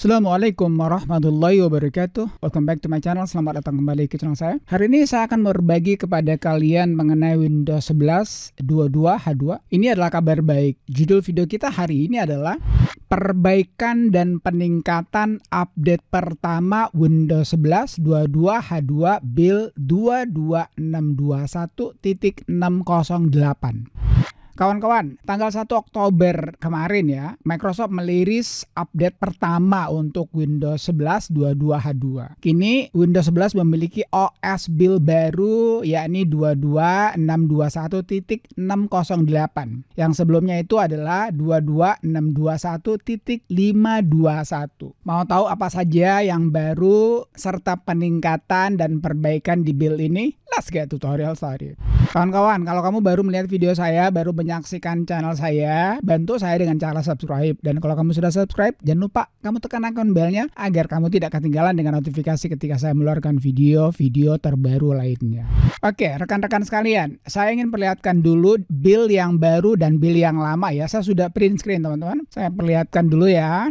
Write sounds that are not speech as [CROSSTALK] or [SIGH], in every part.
Assalamualaikum warahmatullahi wabarakatuh Welcome back to my channel, selamat datang kembali ke channel saya Hari ini saya akan berbagi kepada kalian mengenai Windows 11 22 H2 Ini adalah kabar baik Judul video kita hari ini adalah Perbaikan dan peningkatan update pertama Windows 11 22 H2 build 22621.608 Kawan-kawan, tanggal 1 Oktober kemarin ya, Microsoft meliris update pertama untuk Windows 11 22H2. Kini Windows 11 memiliki OS build baru yakni 22621.608 yang sebelumnya itu adalah 22621.521. Mau tahu apa saja yang baru serta peningkatan dan perbaikan di build ini? Let's get tutorial started. Kawan-kawan, kalau kamu baru melihat video saya, baru banyak menyaksikan channel saya, bantu saya dengan cara subscribe. Dan kalau kamu sudah subscribe, jangan lupa kamu tekan akun belnya agar kamu tidak ketinggalan dengan notifikasi ketika saya meluarkan video-video terbaru lainnya. Oke, rekan-rekan sekalian, saya ingin perlihatkan dulu bill yang baru dan bill yang lama ya. Saya sudah print screen, teman-teman. Saya perlihatkan dulu ya.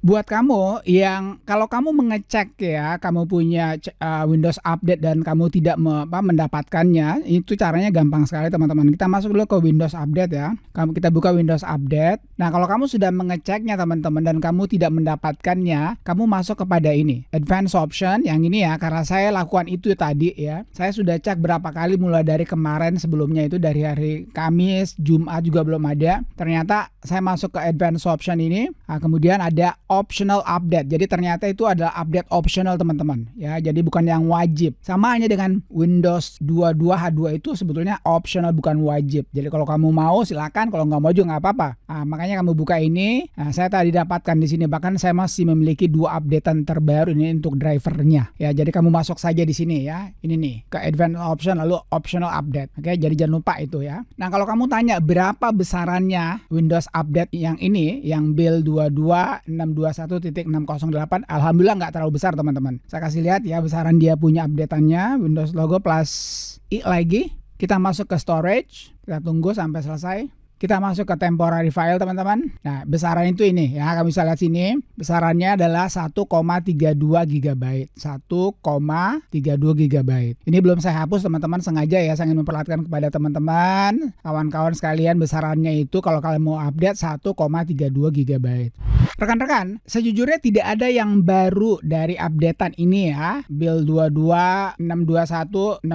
buat kamu yang kalau kamu mengecek ya kamu punya uh, Windows update dan kamu tidak me, apa, mendapatkannya itu caranya gampang sekali teman-teman kita masuk dulu ke Windows update ya kamu kita buka Windows update nah kalau kamu sudah mengeceknya teman-teman dan kamu tidak mendapatkannya kamu masuk kepada ini advanced option yang ini ya karena saya lakukan itu tadi ya saya sudah cek berapa kali mulai dari kemarin sebelumnya itu dari hari Kamis Jumat juga belum ada ternyata saya masuk ke advanced option ini nah, kemudian ada optional update. Jadi ternyata itu adalah update optional teman-teman ya. Jadi bukan yang wajib. Sama hanya dengan Windows 22H2 itu sebetulnya optional bukan wajib. Jadi kalau kamu mau silakan, kalau nggak mau juga nggak apa-apa. Nah, makanya kamu buka ini. Nah, saya tadi dapatkan di sini bahkan saya masih memiliki dua updatean terbaru ini untuk drivernya ya. Jadi kamu masuk saja di sini ya. Ini nih ke advanced option lalu optional update. Oke, jadi jangan lupa itu ya. Nah, kalau kamu tanya berapa besarannya Windows update yang ini yang build 2262 delapan, alhamdulillah nggak terlalu besar teman-teman saya kasih lihat ya besaran dia punya updateannya Windows logo plus i lagi kita masuk ke storage kita tunggu sampai selesai kita masuk ke temporary file teman-teman. Nah, besaran itu ini ya. Kamu bisa lihat sini, besarannya adalah 1,32 GB. 1,32 GB. Ini belum saya hapus teman-teman sengaja ya. Saya ingin memperlihatkan kepada teman-teman, kawan-kawan sekalian besarannya itu kalau kalian mau update 1,32 GB. Rekan-rekan, sejujurnya tidak ada yang baru dari updatean ini ya. build 22621608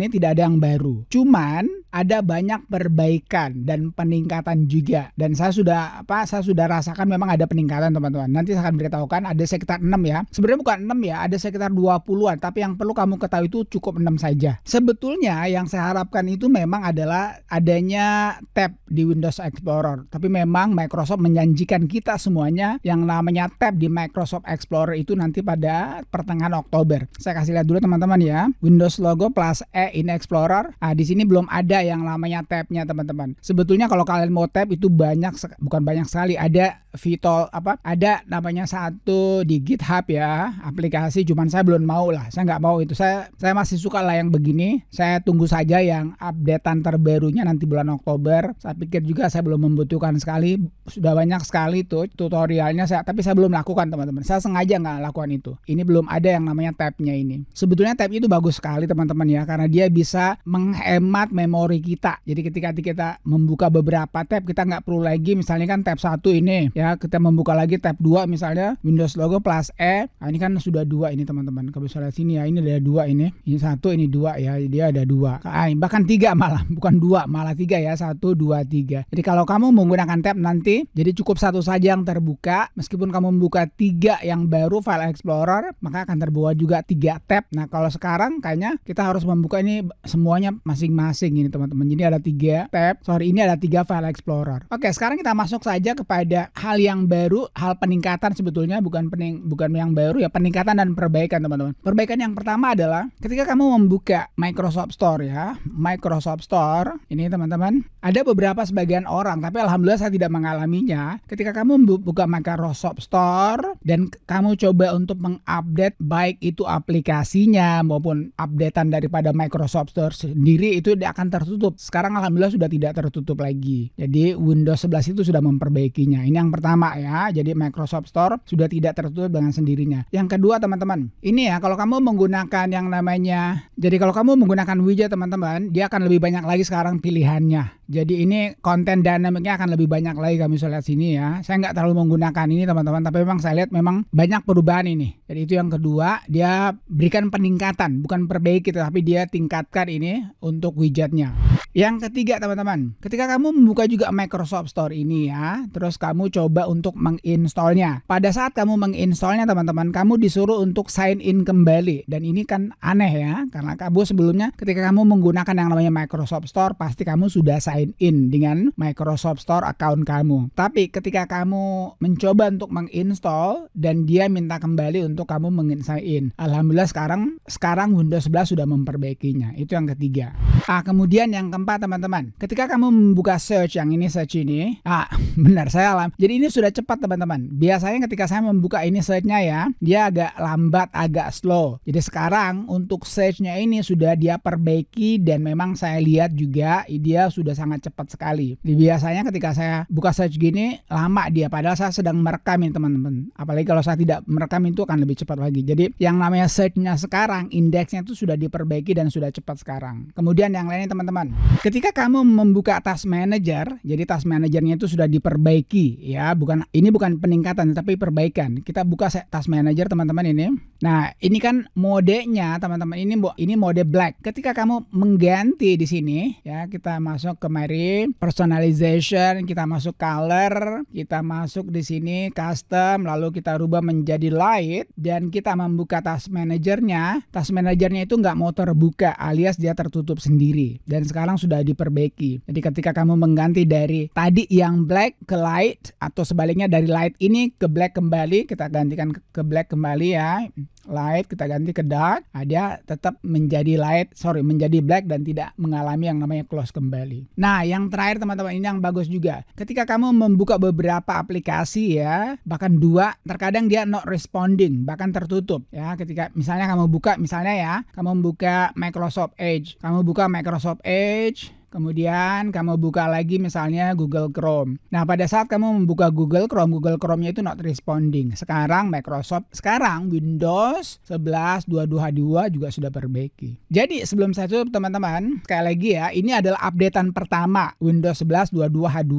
ini tidak ada yang baru. Cuman ada banyak perbaikan dan peningkatan juga. Dan saya sudah apa? Saya sudah rasakan memang ada peningkatan teman-teman. Nanti saya akan beritahukan ada sekitar 6 ya. Sebenarnya bukan 6 ya, ada sekitar 20-an, tapi yang perlu kamu ketahui itu cukup 6 saja. Sebetulnya yang saya harapkan itu memang adalah adanya tab di Windows Explorer. Tapi memang Microsoft menjanjikan kita semuanya yang namanya tab di Microsoft Explorer itu nanti pada pertengahan Oktober. Saya kasih lihat dulu teman-teman ya. Windows logo plus E in Explorer. Nah, di sini belum ada yang namanya tabnya teman-teman. Sebetulnya sebetulnya kalau kalian mau tap itu banyak bukan banyak sekali ada Vitol apa ada namanya satu di GitHub ya aplikasi cuman saya belum mau lah saya nggak mau itu saya saya masih suka lah yang begini saya tunggu saja yang updatean terbarunya nanti bulan Oktober saya pikir juga saya belum membutuhkan sekali sudah banyak sekali tuh tutorialnya saya tapi saya belum lakukan teman-teman saya sengaja nggak lakukan itu ini belum ada yang namanya tapnya ini sebetulnya tab itu bagus sekali teman-teman ya karena dia bisa menghemat memori kita jadi ketika kita membuka buka beberapa tab kita nggak perlu lagi misalnya kan tab satu ini ya kita membuka lagi tab 2 misalnya Windows logo plus E nah, ini kan sudah dua ini teman-teman kalau misalnya sini ya ini ada dua ini ini satu ini dua ya dia ada dua nah, bahkan tiga malah [LAUGHS] bukan dua malah tiga ya satu dua tiga jadi kalau kamu menggunakan tab nanti jadi cukup satu saja yang terbuka meskipun kamu membuka tiga yang baru file explorer maka akan terbawa juga tiga tab nah kalau sekarang kayaknya kita harus membuka ini semuanya masing-masing ini teman-teman jadi ada tiga tab sorry ini ada tiga file explorer. Oke, sekarang kita masuk saja kepada hal yang baru, hal peningkatan sebetulnya bukan pening, bukan yang baru ya, peningkatan dan perbaikan teman-teman. Perbaikan yang pertama adalah ketika kamu membuka Microsoft Store ya, Microsoft Store ini teman-teman, ada beberapa sebagian orang, tapi alhamdulillah saya tidak mengalaminya. Ketika kamu membuka Microsoft Store dan kamu coba untuk mengupdate baik itu aplikasinya maupun updatean daripada Microsoft Store sendiri itu akan tertutup. Sekarang alhamdulillah sudah tidak tertutup ditutup lagi. Jadi Windows 11 itu sudah memperbaikinya. Ini yang pertama ya. Jadi Microsoft Store sudah tidak tertutup dengan sendirinya. Yang kedua teman-teman, ini ya kalau kamu menggunakan yang namanya jadi kalau kamu menggunakan widget teman-teman, dia akan lebih banyak lagi sekarang pilihannya. Jadi ini konten dynamicnya akan lebih banyak lagi kami bisa lihat sini ya. Saya nggak terlalu menggunakan ini teman-teman, tapi memang saya lihat memang banyak perubahan ini. Jadi itu yang kedua, dia berikan peningkatan, bukan perbaiki tapi dia tingkatkan ini untuk widgetnya. Yang ketiga teman-teman, ketika kamu membuka juga Microsoft Store ini ya, terus kamu coba untuk menginstalnya. Pada saat kamu menginstalnya teman-teman, kamu disuruh untuk sign in kembali. Dan ini kan aneh ya, karena kamu sebelumnya ketika kamu menggunakan yang namanya Microsoft Store, pasti kamu sudah sign sign in dengan Microsoft Store account kamu. Tapi ketika kamu mencoba untuk menginstall dan dia minta kembali untuk kamu mengsign in. Alhamdulillah sekarang sekarang Windows 11 sudah memperbaikinya. Itu yang ketiga. Ah, kemudian yang keempat teman-teman. Ketika kamu membuka search yang ini search ini, ah [LAUGHS] benar saya alam. Jadi ini sudah cepat teman-teman. Biasanya ketika saya membuka ini searchnya ya, dia agak lambat, agak slow. Jadi sekarang untuk searchnya ini sudah dia perbaiki dan memang saya lihat juga dia sudah sangat cepat sekali. Biasanya ketika saya buka search gini lama dia padahal saya sedang merekam ini teman-teman. Apalagi kalau saya tidak merekam itu akan lebih cepat lagi. Jadi yang namanya searchnya sekarang indeksnya itu sudah diperbaiki dan sudah cepat sekarang. Kemudian yang lainnya teman-teman. Ketika kamu membuka task manager, jadi task manajernya itu sudah diperbaiki ya, bukan ini bukan peningkatan tapi perbaikan. Kita buka task manager teman-teman ini. Nah, ini kan modenya teman-teman ini ini mode black. Ketika kamu mengganti di sini ya, kita masuk ke kemarin personalization kita masuk color kita masuk di sini custom lalu kita rubah menjadi light dan kita membuka task manajernya task manajernya itu nggak mau terbuka alias dia tertutup sendiri dan sekarang sudah diperbaiki jadi ketika kamu mengganti dari tadi yang black ke light atau sebaliknya dari light ini ke black kembali kita gantikan ke black kembali ya light kita ganti ke dark nah, dia tetap menjadi light sorry menjadi black dan tidak mengalami yang namanya close kembali nah yang terakhir teman-teman ini yang bagus juga ketika kamu membuka beberapa aplikasi ya bahkan dua terkadang dia not responding bahkan tertutup ya ketika misalnya kamu buka misalnya ya kamu buka Microsoft Edge kamu buka Microsoft Edge Kemudian kamu buka lagi misalnya Google Chrome. Nah, pada saat kamu membuka Google Chrome, Google Chrome-nya itu not responding. Sekarang Microsoft, sekarang Windows 11 22H2 juga sudah perbaiki. Jadi, sebelum saya tutup teman-teman, sekali lagi ya, ini adalah updatean pertama Windows 11 22H2.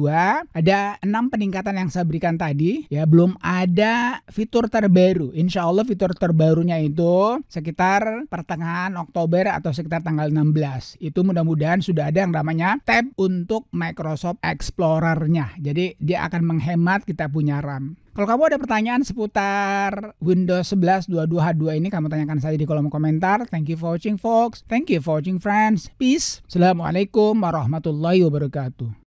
Ada 6 peningkatan yang saya berikan tadi. Ya, belum ada fitur terbaru. Insya Allah fitur terbarunya itu sekitar pertengahan Oktober atau sekitar tanggal 16. Itu mudah-mudahan sudah ada yang namanya tab untuk Microsoft Explorer-nya. Jadi dia akan menghemat kita punya RAM. Kalau kamu ada pertanyaan seputar Windows 11 22H2 ini, kamu tanyakan saja di kolom komentar. Thank you for watching, folks. Thank you for watching, friends. Peace. Assalamualaikum warahmatullahi wabarakatuh.